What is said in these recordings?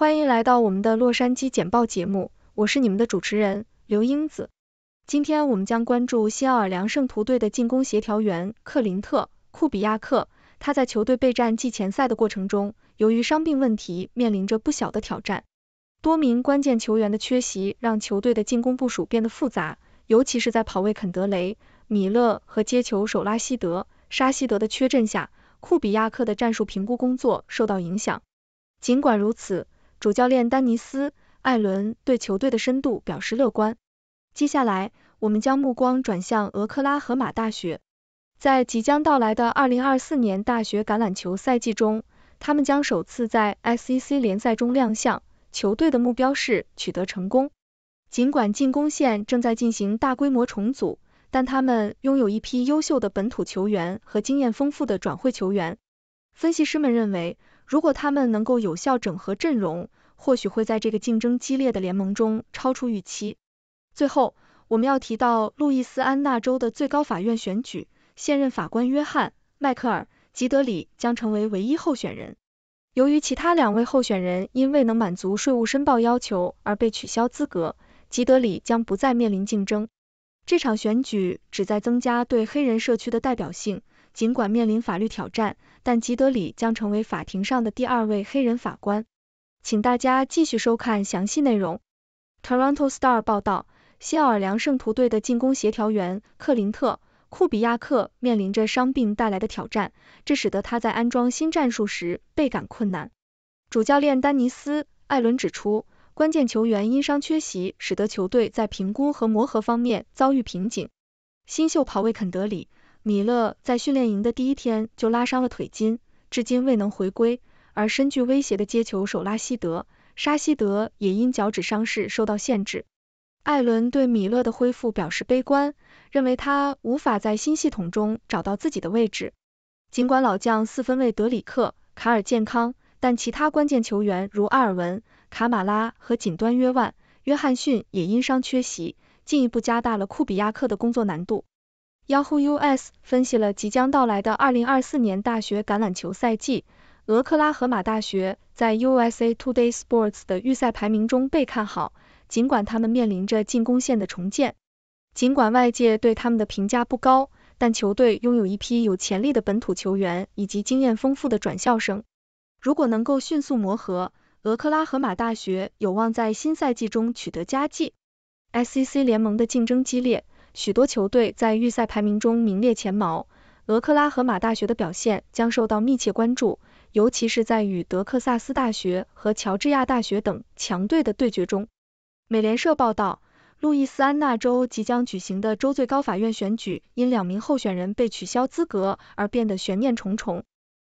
欢迎来到我们的洛杉矶简报节目，我是你们的主持人刘英子。今天我们将关注新奥尔良圣徒队的进攻协调员克林特·库比亚克。他在球队备战季前赛的过程中，由于伤病问题，面临着不小的挑战。多名关键球员的缺席让球队的进攻部署变得复杂，尤其是在跑位肯德雷、米勒和接球手拉希德·沙希德的缺阵下，库比亚克的战术评估工作受到影响。尽管如此，主教练丹尼斯·艾伦对球队的深度表示乐观。接下来，我们将目光转向俄克拉荷马大学。在即将到来的二零二四年大学橄榄球赛季中，他们将首次在 SEC 联赛中亮相。球队的目标是取得成功。尽管进攻线正在进行大规模重组，但他们拥有一批优秀的本土球员和经验丰富的转会球员。分析师们认为。如果他们能够有效整合阵容，或许会在这个竞争激烈的联盟中超出预期。最后，我们要提到路易斯安那州的最高法院选举，现任法官约翰·迈克尔·吉德里将成为唯一候选人。由于其他两位候选人因未能满足税务申报要求而被取消资格，吉德里将不再面临竞争。这场选举旨在增加对黑人社区的代表性。尽管面临法律挑战，但吉德里将成为法庭上的第二位黑人法官。请大家继续收看详细内容。Toronto Star 报道，新奥尔良圣徒队的进攻协调员克林特·库比亚克面临着伤病带来的挑战，这使得他在安装新战术时倍感困难。主教练丹尼斯·艾伦指出，关键球员因伤缺席，使得球队在评估和磨合方面遭遇瓶颈。新秀跑卫肯德里。米勒在训练营的第一天就拉伤了腿筋，至今未能回归。而身具威胁的接球手拉希德·沙希德也因脚趾伤势受到限制。艾伦对米勒的恢复表示悲观，认为他无法在新系统中找到自己的位置。尽管老将四分卫德里克·卡尔健康，但其他关键球员如阿尔文·卡马拉和紧端约万·约翰逊也因伤缺席，进一步加大了库比亚克的工作难度。Yahoo US 分析了即将到来的2024年大学橄榄球赛季。俄克拉荷马大学在 USA Today Sports 的预赛排名中被看好，尽管他们面临着进攻线的重建，尽管外界对他们的评价不高，但球队拥有一批有潜力的本土球员以及经验丰富的转校生。如果能够迅速磨合，俄克拉荷马大学有望在新赛季中取得佳绩。SEC 联盟的竞争激烈。许多球队在预赛排名中名列前茅，俄克拉荷马大学的表现将受到密切关注，尤其是在与德克萨斯大学和乔治亚大学等强队的对决中。美联社报道，路易斯安那州即将举行的州最高法院选举因两名候选人被取消资格而变得悬念重重。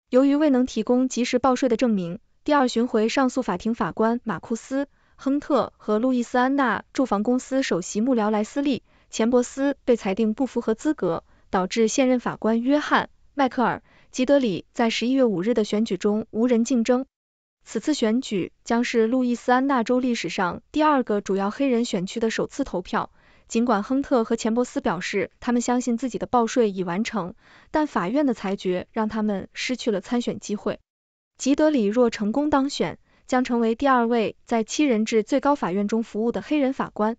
由于未能提供及时报税的证明，第二巡回上诉法庭法官马库斯·亨特和路易斯安那住房公司首席幕僚莱斯利。钱伯斯被裁定不符合资格，导致现任法官约翰·迈克尔·吉德里在十一月五日的选举中无人竞争。此次选举将是路易斯安那州历史上第二个主要黑人选区的首次投票。尽管亨特和钱伯斯表示他们相信自己的报税已完成，但法院的裁决让他们失去了参选机会。吉德里若成功当选，将成为第二位在七人制最高法院中服务的黑人法官。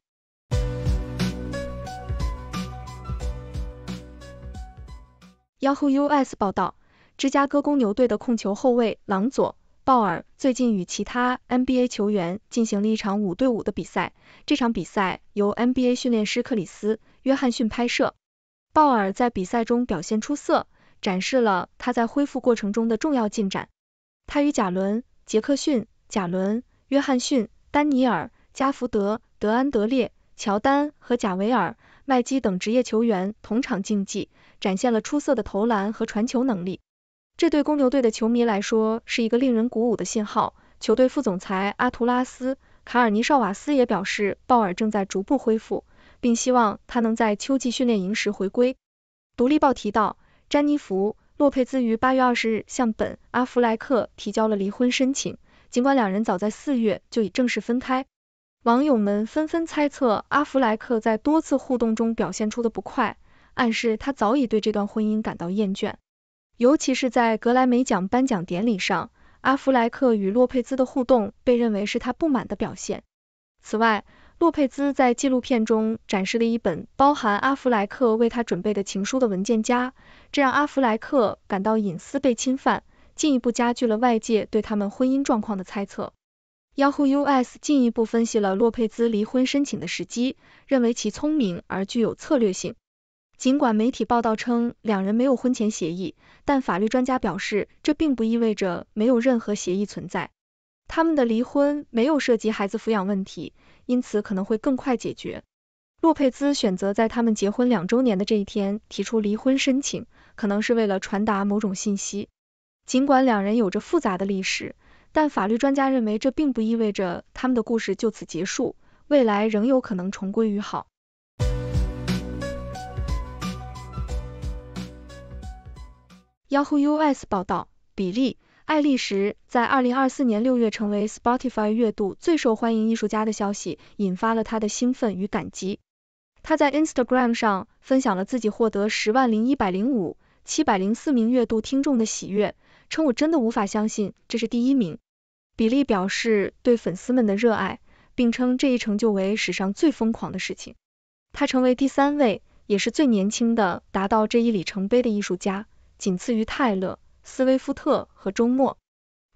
Yahoo US 报道，芝加哥公牛队的控球后卫朗佐·鲍尔最近与其他 NBA 球员进行了一场五对五的比赛。这场比赛由 NBA 训练师克里斯·约翰逊拍摄。鲍尔在比赛中表现出色，展示了他在恢复过程中的重要进展。他与贾伦·杰克逊、贾伦·约翰逊、丹尼尔·加福德、德安德烈·乔丹和贾维尔·麦基等职业球员同场竞技。展现了出色的投篮和传球能力，这对公牛队的球迷来说是一个令人鼓舞的信号。球队副总裁阿图拉斯·卡尔尼绍瓦斯也表示，鲍尔正在逐步恢复，并希望他能在秋季训练营时回归。《独立报》提到，詹妮弗·洛佩兹于八月二十日向本·阿弗莱克提交了离婚申请，尽管两人早在四月就已正式分开。网友们纷纷猜测，阿弗莱克在多次互动中表现出的不快。暗示他早已对这段婚姻感到厌倦，尤其是在格莱美奖颁奖典礼上，阿弗莱克与洛佩兹的互动被认为是他不满的表现。此外，洛佩兹在纪录片中展示了一本包含阿弗莱克为他准备的情书的文件夹，这让阿弗莱克感到隐私被侵犯，进一步加剧了外界对他们婚姻状况的猜测。Yahoo US 进一步分析了洛佩兹离婚申请的时机，认为其聪明而具有策略性。尽管媒体报道称两人没有婚前协议，但法律专家表示，这并不意味着没有任何协议存在。他们的离婚没有涉及孩子抚养问题，因此可能会更快解决。洛佩兹选择在他们结婚两周年的这一天提出离婚申请，可能是为了传达某种信息。尽管两人有着复杂的历史，但法律专家认为这并不意味着他们的故事就此结束，未来仍有可能重归于好。Yahoo US 报道，比利·艾利什在二零二四年六月成为 Spotify 月度最受欢迎艺术家的消息，引发了他的兴奋与感激。他在 Instagram 上分享了自己获得十万零一百零五七百零四名月度听众的喜悦，称“我真的无法相信这是第一名。”比利表示对粉丝们的热爱，并称这一成就为史上最疯狂的事情。他成为第三位，也是最年轻的达到这一里程碑的艺术家。仅次于泰勒、斯威夫特和周末。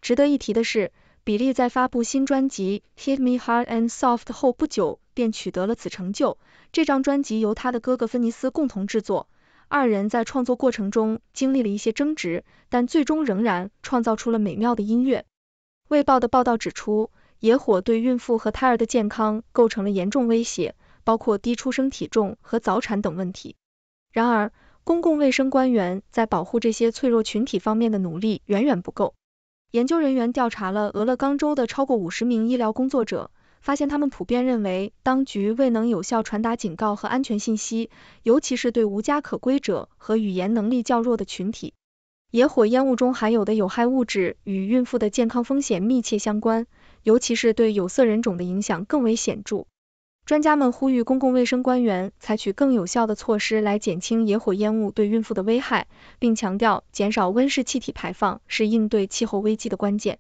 值得一提的是，比利在发布新专辑《Hit Me Hard and Soft》后不久便取得了此成就。这张专辑由他的哥哥芬尼斯共同制作，二人在创作过程中经历了一些争执，但最终仍然创造出了美妙的音乐。《卫报》的报道指出，野火对孕妇和胎儿的健康构成了严重威胁，包括低出生体重和早产等问题。然而，公共卫生官员在保护这些脆弱群体方面的努力远远不够。研究人员调查了俄勒冈州的超过五十名医疗工作者，发现他们普遍认为当局未能有效传达警告和安全信息，尤其是对无家可归者和语言能力较弱的群体。野火烟雾中含有的有害物质与孕妇的健康风险密切相关，尤其是对有色人种的影响更为显著。专家们呼吁公共卫生官员采取更有效的措施来减轻野火烟雾对孕妇的危害，并强调减少温室气体排放是应对气候危机的关键。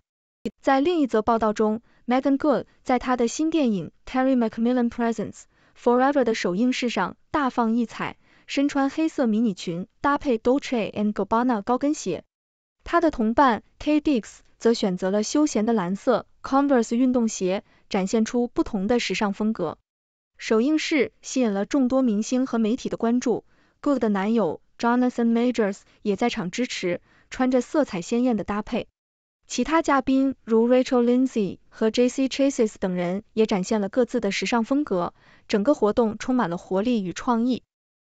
在另一则报道中，Megan Good 在他的新电影 Terry McMillan Presents Forever 的首映式上大放异彩，身穿黑色迷你裙搭配 Dolce Gabbana 高跟鞋。他的同伴 t d i x k s 则选择了休闲的蓝色 Converse 运动鞋，展现出不同的时尚风格。首映式吸引了众多明星和媒体的关注，Good 的男友 Jonathan Majors 也在场支持，穿着色彩鲜艳的搭配。其他嘉宾如 Rachel Lindsay 和 J C Chases 等人也展现了各自的时尚风格，整个活动充满了活力与创意。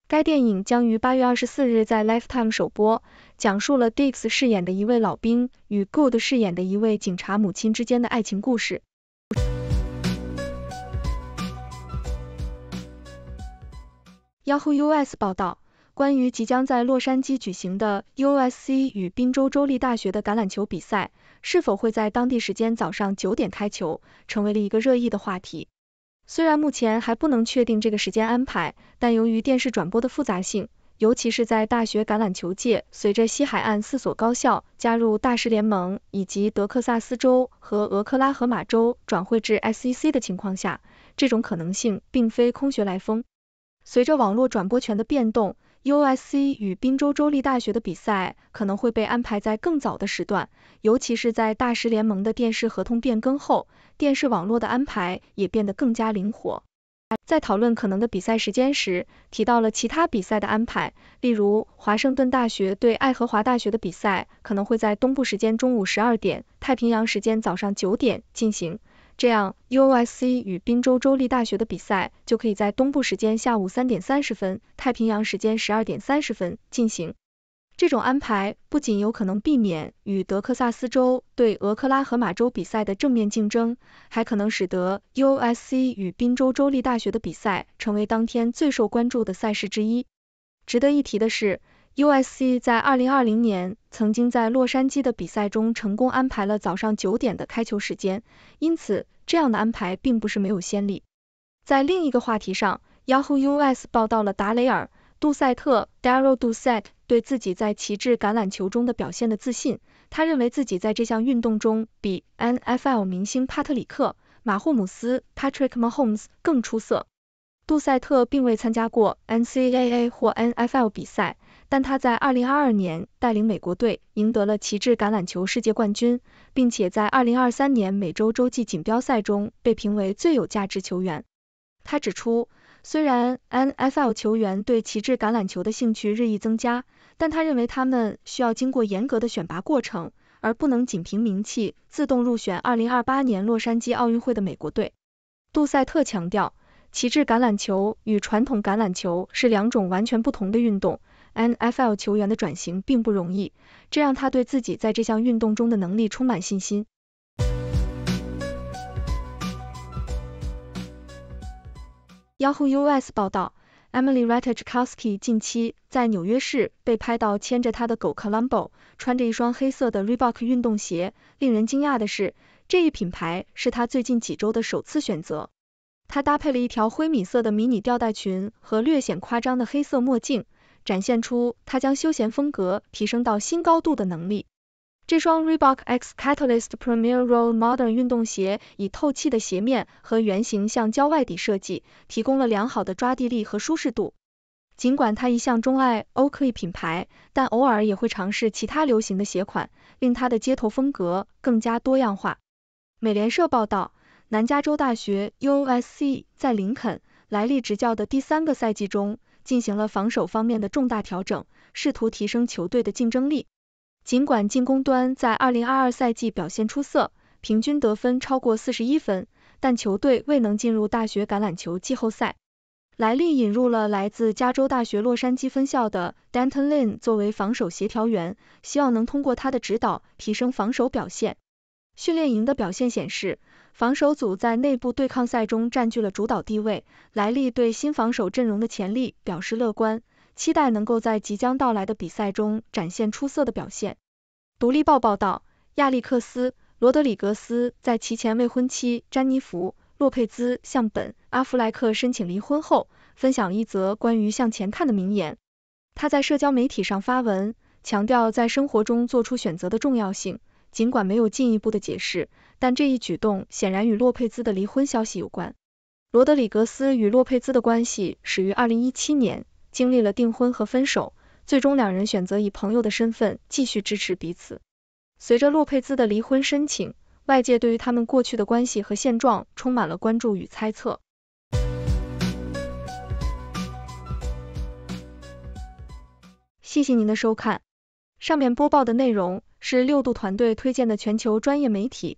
该电影将于八月二十四日在 Lifetime 首播，讲述了 Dix 饰演的一位老兵与 Good 饰演的一位警察母亲之间的爱情故事。Yahoo US 报道，关于即将在洛杉矶举行的 USC 与宾州州立大学的橄榄球比赛是否会在当地时间早上九点开球，成为了一个热议的话题。虽然目前还不能确定这个时间安排，但由于电视转播的复杂性，尤其是在大学橄榄球界随着西海岸四所高校加入大师联盟以及德克萨斯州和俄克拉荷马州转会至 SEC 的情况下，这种可能性并非空穴来风。随着网络转播权的变动，USC 与宾州州立大学的比赛可能会被安排在更早的时段，尤其是在大师联盟的电视合同变更后，电视网络的安排也变得更加灵活。在讨论可能的比赛时间时，提到了其他比赛的安排，例如华盛顿大学对爱荷华大学的比赛可能会在东部时间中午十二点、太平洋时间早上九点进行。这样 u s c 与宾州州立大学的比赛就可以在东部时间下午三点三十分、太平洋时间十二点三十分进行。这种安排不仅有可能避免与德克萨斯州对俄克拉荷马州比赛的正面竞争，还可能使得 u s c 与宾州州立大学的比赛成为当天最受关注的赛事之一。值得一提的是，USC 在二零二零年曾经在洛杉矶的比赛中成功安排了早上九点的开球时间，因此这样的安排并不是没有先例。在另一个话题上，Yahoo US 报道了达雷尔·杜塞特 （Daryl Dusset） 对自己在旗帜橄榄球中的表现的自信，他认为自己在这项运动中比 NFL 明星帕特里克·马霍姆斯 （Patrick Mahomes） 更出色。杜塞特并未参加过 NCAA 或 NFL 比赛，但他在2022年带领美国队赢得了旗帜橄榄球世界冠军，并且在2023年美洲洲际锦标赛中被评为最有价值球员。他指出，虽然 NFL 球员对旗帜橄榄球的兴趣日益增加，但他认为他们需要经过严格的选拔过程，而不能仅凭名气自动入选2028年洛杉矶奥运会的美国队。杜塞特强调。旗帜橄榄球与传统橄榄球是两种完全不同的运动，NFL 球员的转型并不容易，这让他对自己在这项运动中的能力充满信心。Yahoo US 报道，Emily Ratajkowski 近期在纽约市被拍到牵着他的狗 Colombo，穿着一双黑色的 Reebok 运动鞋。令人惊讶的是，这一品牌是他最近几周的首次选择。她搭配了一条灰米色的迷你吊带裙和略显夸张的黑色墨镜，展现出他将休闲风格提升到新高度的能力。这双 Reebok X Catalyst Premier Road Modern 运动鞋以透气的鞋面和圆形橡胶外底设计，提供了良好的抓地力和舒适度。尽管他一向钟爱 Oakley 品牌，但偶尔也会尝试其他流行的鞋款，令他的街头风格更加多样化。美联社报道。南加州大学 （USC） 在林肯·莱利执教的第三个赛季中，进行了防守方面的重大调整，试图提升球队的竞争力。尽管进攻端在2022赛季表现出色，平均得分超过四十一分，但球队未能进入大学橄榄球季后赛。莱利引入了来自加州大学洛杉矶分校的 Danton Lane 作为防守协调员，希望能通过他的指导提升防守表现。训练营的表现显示。防守组在内部对抗赛中占据了主导地位。莱利对新防守阵容的潜力表示乐观，期待能够在即将到来的比赛中展现出色的表现。独立报报道，亚历克斯·罗德里格斯在其前未婚妻詹妮弗·洛佩兹向本·阿弗莱克申请离婚后，分享了一则关于向前看的名言。他在社交媒体上发文，强调在生活中做出选择的重要性，尽管没有进一步的解释。但这一举动显然与洛佩兹的离婚消息有关。罗德里格斯与洛佩兹的关系始于二零一七年，经历了订婚和分手，最终两人选择以朋友的身份继续支持彼此。随着洛佩兹的离婚申请，外界对于他们过去的关系和现状充满了关注与猜测。谢谢您的收看，上面播报的内容是六度团队推荐的全球专业媒体。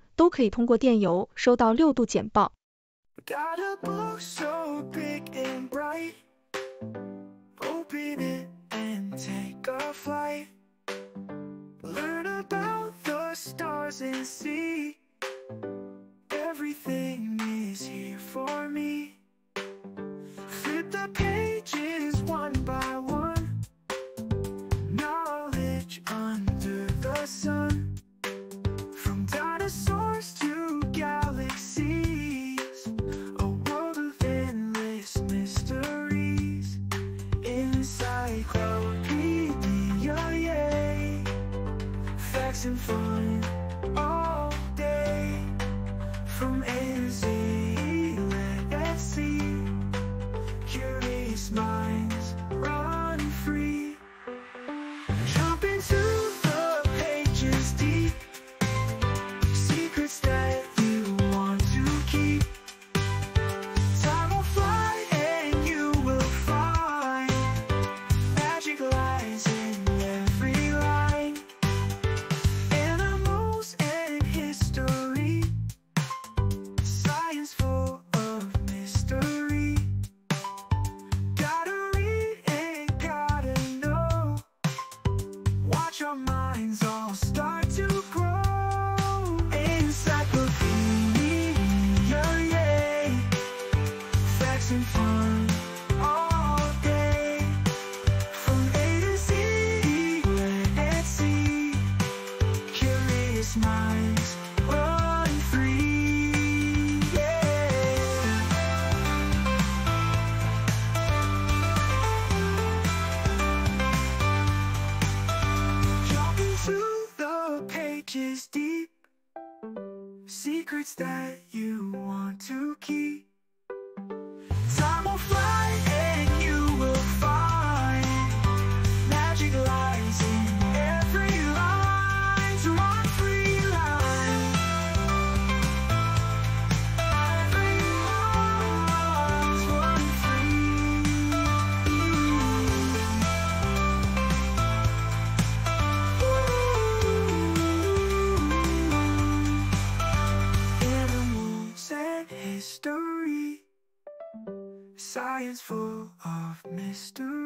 都可以通过电邮收到六度简报。and fun. words that you is full of mystery